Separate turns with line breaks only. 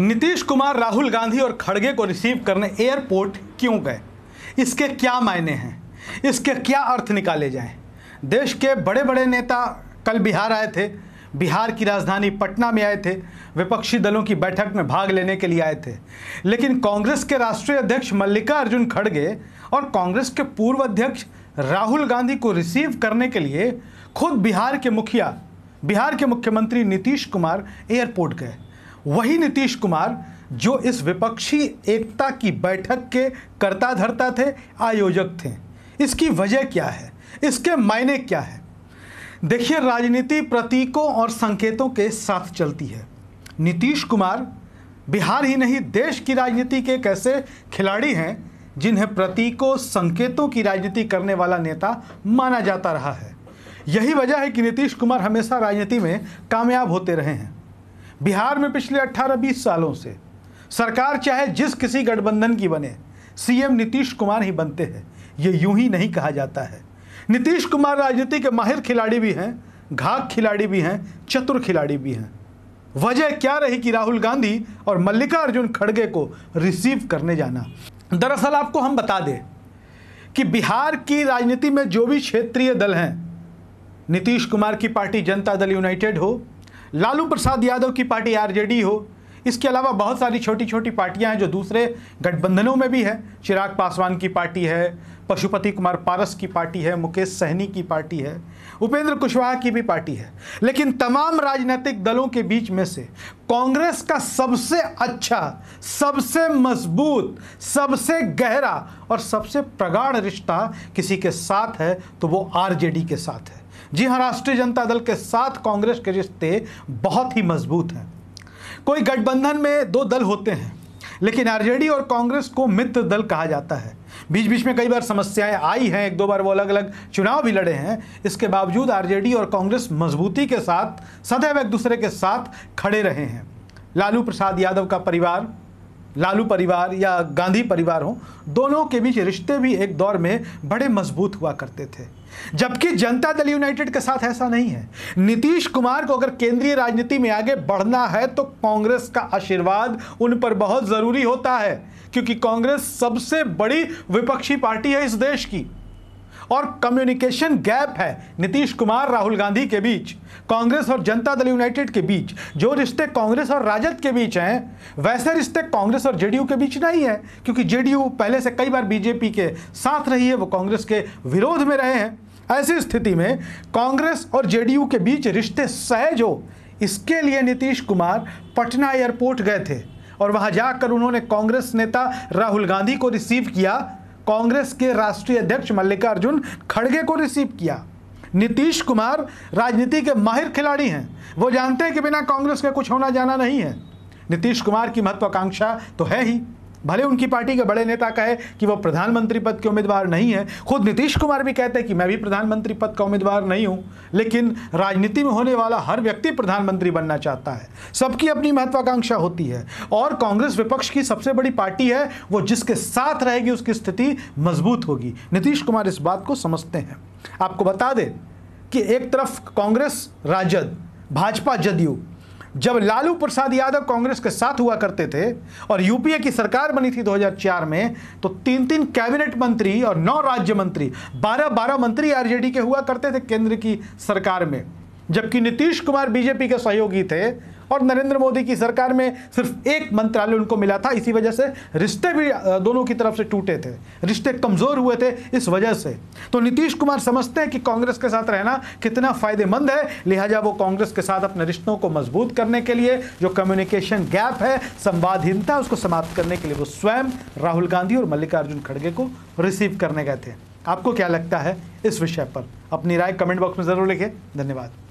नीतीश कुमार राहुल गांधी और खड़गे को रिसीव करने एयरपोर्ट क्यों गए इसके क्या मायने हैं इसके क्या अर्थ निकाले जाएं? देश के बड़े बड़े नेता कल बिहार आए थे बिहार की राजधानी पटना में आए थे विपक्षी दलों की बैठक में भाग लेने के लिए आए थे लेकिन कांग्रेस के राष्ट्रीय अध्यक्ष मल्लिका अर्जुन खड़गे और कांग्रेस के पूर्व अध्यक्ष राहुल गांधी को रिसीव करने के लिए खुद बिहार के मुखिया बिहार के मुख्यमंत्री नीतीश कुमार एयरपोर्ट गए वही नीतीश कुमार जो इस विपक्षी एकता की बैठक के कर्ता धरता थे आयोजक थे इसकी वजह क्या है इसके मायने क्या है देखिए राजनीति प्रतीकों और संकेतों के साथ चलती है नीतीश कुमार बिहार ही नहीं देश की राजनीति के एक ऐसे खिलाड़ी हैं जिन्हें प्रतीकों संकेतों की राजनीति करने वाला नेता माना जाता रहा है यही वजह है कि नीतीश कुमार हमेशा राजनीति में कामयाब होते रहे हैं बिहार में पिछले 18-20 सालों से सरकार चाहे जिस किसी गठबंधन की बने सीएम नीतीश कुमार ही बनते हैं ये यूं ही नहीं कहा जाता है नीतीश कुमार राजनीति के माहिर खिलाड़ी भी हैं घाक खिलाड़ी भी हैं चतुर खिलाड़ी भी हैं वजह क्या रही कि राहुल गांधी और मल्लिकार्जुन खड़गे को रिसीव करने जाना दरअसल आपको हम बता दें कि बिहार की राजनीति में जो भी क्षेत्रीय दल हैं नीतीश कुमार की पार्टी जनता दल यूनाइटेड हो लालू प्रसाद यादव की पार्टी आरजेडी हो इसके अलावा बहुत सारी छोटी छोटी पार्टियां हैं जो दूसरे गठबंधनों में भी है चिराग पासवान की पार्टी है पशुपति कुमार पारस की पार्टी है मुकेश सहनी की पार्टी है उपेंद्र कुशवाहा की भी पार्टी है लेकिन तमाम राजनीतिक दलों के बीच में से कांग्रेस का सबसे अच्छा सबसे मजबूत सबसे गहरा और सबसे प्रगाढ़ रिश्ता किसी के साथ है तो वो आरजेडी के साथ है जी हाँ राष्ट्रीय जनता दल के साथ कांग्रेस के रिश्ते बहुत ही मजबूत हैं कोई गठबंधन में दो दल होते हैं लेकिन आरजेडी और कांग्रेस को मित्र दल कहा जाता है बीच बीच में कई बार समस्याएं आई हैं एक दो बार वो अलग अलग चुनाव भी लड़े हैं इसके बावजूद आरजेडी और कांग्रेस मजबूती के साथ सदैव एक दूसरे के साथ खड़े रहे हैं लालू प्रसाद यादव का परिवार लालू परिवार या गांधी परिवार हो दोनों के बीच रिश्ते भी एक दौर में बड़े मजबूत हुआ करते थे जबकि जनता दल यूनाइटेड के साथ ऐसा नहीं है नीतीश कुमार को अगर केंद्रीय राजनीति में आगे बढ़ना है तो कांग्रेस का आशीर्वाद उन पर बहुत ज़रूरी होता है क्योंकि कांग्रेस सबसे बड़ी विपक्षी पार्टी है इस देश की और कम्युनिकेशन गैप है नीतीश कुमार राहुल गांधी के बीच कांग्रेस और जनता दल यूनाइटेड के बीच जो रिश्ते कांग्रेस और राजद के बीच हैं वैसे रिश्ते कांग्रेस और जेडीयू के बीच नहीं है क्योंकि जेडीयू पहले से कई बार बीजेपी के साथ रही है वो कांग्रेस के विरोध में रहे हैं ऐसी स्थिति में कांग्रेस और जेडीयू के बीच रिश्ते सहज हो इसके लिए नीतीश कुमार पटना एयरपोर्ट गए थे और वहां जाकर उन्होंने कांग्रेस नेता राहुल गांधी को रिसीव किया कांग्रेस के राष्ट्रीय अध्यक्ष मल्लिकार्जुन खड़गे को रिसीव किया नीतीश कुमार राजनीति के माहिर खिलाड़ी हैं वो जानते हैं कि बिना कांग्रेस के कुछ होना जाना नहीं है नीतीश कुमार की महत्वाकांक्षा तो है ही भले उनकी पार्टी के बड़े नेता कहे कि वह प्रधानमंत्री पद के उम्मीदवार नहीं है खुद नीतीश कुमार भी कहते हैं कि मैं भी प्रधानमंत्री पद का उम्मीदवार नहीं हूं लेकिन राजनीति में होने वाला हर व्यक्ति प्रधानमंत्री बनना चाहता है सबकी अपनी महत्वाकांक्षा होती है और कांग्रेस विपक्ष की सबसे बड़ी पार्टी है वो जिसके साथ रहेगी उसकी स्थिति मजबूत होगी नीतीश कुमार इस बात को समझते हैं आपको बता दें कि एक तरफ कांग्रेस राजद भाजपा जदयू जब लालू प्रसाद यादव कांग्रेस के साथ हुआ करते थे और यूपीए की सरकार बनी थी 2004 में तो तीन तीन कैबिनेट मंत्री और नौ राज्य मंत्री बारह बारह मंत्री आरजेडी के हुआ करते थे केंद्र की सरकार में जबकि नीतीश कुमार बीजेपी के सहयोगी थे और नरेंद्र मोदी की सरकार में सिर्फ एक मंत्रालय उनको मिला था इसी वजह से रिश्ते भी दोनों की तरफ से टूटे थे रिश्ते कमज़ोर हुए थे इस वजह से तो नीतीश कुमार समझते हैं कि कांग्रेस के साथ रहना कितना फ़ायदेमंद है लिहाजा वो कांग्रेस के साथ अपने रिश्तों को मजबूत करने के लिए जो कम्युनिकेशन गैप है संवादहीनता उसको समाप्त करने के लिए वो स्वयं राहुल गांधी और मल्लिकार्जुन खड़गे को रिसीव करने गए थे आपको क्या लगता है इस विषय पर अपनी राय कमेंट बॉक्स में ज़रूर लिखें धन्यवाद